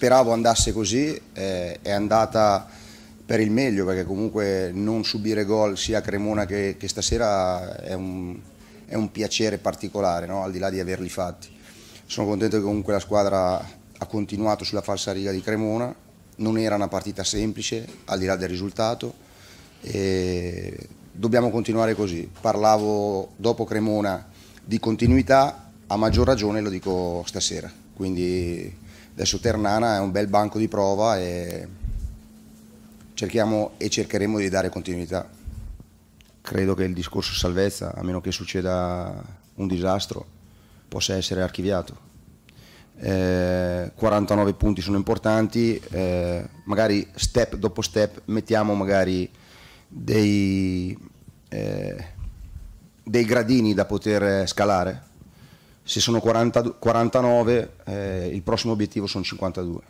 speravo andasse così, eh, è andata per il meglio perché comunque non subire gol sia a Cremona che, che stasera è un, è un, piacere particolare, no? al di là di averli fatti. Sono contento che comunque la squadra ha continuato sulla falsa riga di Cremona, non era una partita semplice al di là del risultato e dobbiamo continuare così. Parlavo dopo Cremona di continuità, a maggior ragione lo dico stasera. Quindi Adesso Ternana è un bel banco di prova e cerchiamo e cercheremo di dare continuità. Credo che il discorso salvezza, a meno che succeda un disastro, possa essere archiviato. Eh, 49 punti sono importanti, eh, magari step dopo step mettiamo magari dei, eh, dei gradini da poter scalare se sono 40, 49 eh, il prossimo obiettivo sono 52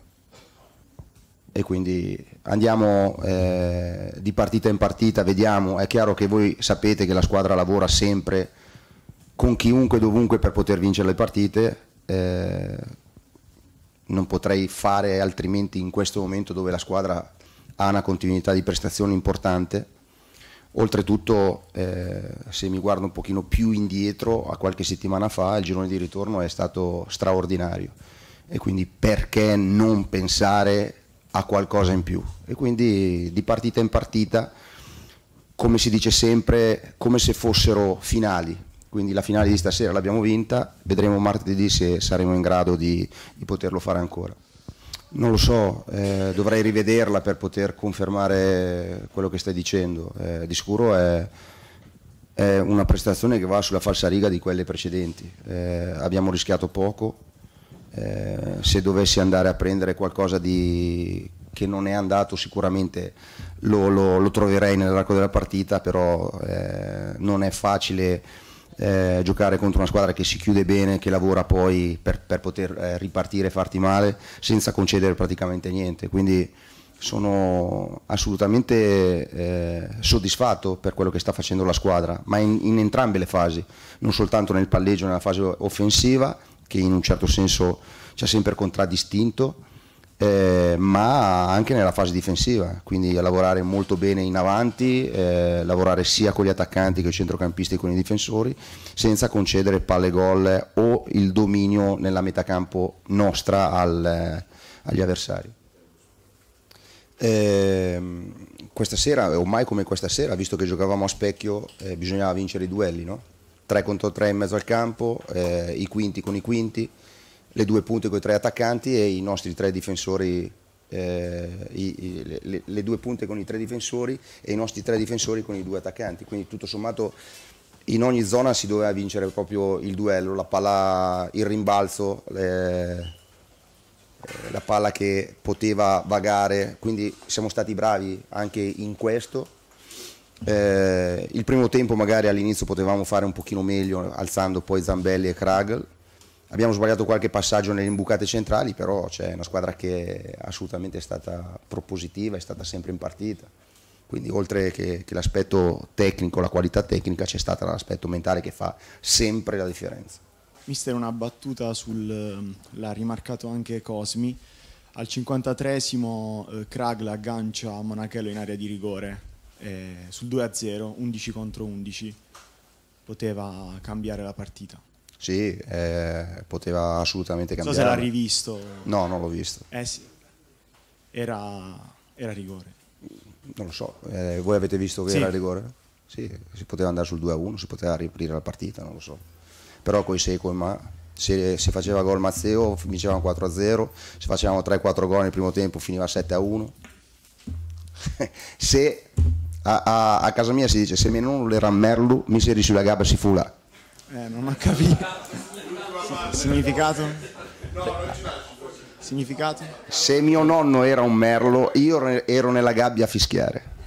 e quindi andiamo eh, di partita in partita, vediamo, è chiaro che voi sapete che la squadra lavora sempre con chiunque dovunque per poter vincere le partite, eh, non potrei fare altrimenti in questo momento dove la squadra ha una continuità di prestazioni importante Oltretutto, eh, se mi guardo un pochino più indietro, a qualche settimana fa il girone di ritorno è stato straordinario e quindi perché non pensare a qualcosa in più? E quindi di partita in partita, come si dice sempre, come se fossero finali. Quindi la finale di stasera l'abbiamo vinta, vedremo martedì se saremo in grado di, di poterlo fare ancora. Non lo so, eh, dovrei rivederla per poter confermare quello che stai dicendo. Eh, di sicuro è, è, una prestazione che va sulla falsariga di quelle precedenti. Eh, abbiamo rischiato poco. Eh, se dovessi andare a prendere qualcosa di... che non è andato sicuramente lo, lo, lo troverei nell'arco della partita, però eh, non è facile eh, giocare contro una squadra che si chiude bene, che lavora poi per, per poter eh, ripartire e farti male senza concedere praticamente niente. Quindi sono assolutamente eh, soddisfatto per quello che sta facendo la squadra, ma in, in entrambe le fasi, non soltanto nel palleggio, nella fase offensiva, che in un certo senso ci ha sempre contraddistinto, eh, ma anche nella fase difensiva, quindi a lavorare molto bene in avanti, eh, lavorare sia con gli attaccanti che i centrocampisti e con i difensori, senza concedere palle gol o il dominio nella metà campo nostra al, eh, agli avversari. Ehm, questa sera, ormai come questa sera, visto che giocavamo a specchio, eh, bisognava vincere i duelli, no? 3 contro 3 in mezzo al campo, eh, i quinti con i quinti le due punte con i tre attaccanti e i nostri tre difensori eh, i, i, le, le, due punte con i tre difensori e i nostri tre difensori con i due attaccanti. Quindi tutto sommato in ogni zona si doveva vincere proprio il duello, la palla, il rimbalzo, le, eh, la palla che poteva vagare, quindi siamo stati bravi anche in questo. Eh, il primo tempo magari all'inizio potevamo fare un pochino meglio alzando poi Zambelli e Kragel Abbiamo sbagliato qualche passaggio nelle imbucate centrali, però c'è una squadra che assolutamente è stata propositiva, è stata sempre in partita. Quindi oltre che, che l'aspetto tecnico, la qualità tecnica, c'è stato l'aspetto mentale che fa sempre la differenza. Mister, una battuta sul... l'ha rimarcato anche Cosmi. Al 53esimo eh, Kragla aggancia Monachello in area di rigore eh, sul 2-0, 11 contro 11. Poteva cambiare la partita. Sì, eh, poteva assolutamente cambiare. Non so se l'ha rivisto. No, non l'ho visto. Eh sì, era, era rigore. Non lo so, eh, voi avete visto che sì. era rigore? Sì, si poteva andare sul 2-1, si poteva riaprire la partita, non lo so. Però coi secoli, ma se, se, faceva gol Mazzeo vincevamo 4-0, se facevamo 3-4 gol nel primo tempo finiva 7-1. se a, a, a, casa mia si dice se non era merlo mi si sulla e si fu fula eh, non ho capito. Significato? Significato? Se mio nonno era un merlo, io ero nella gabbia a fischiare.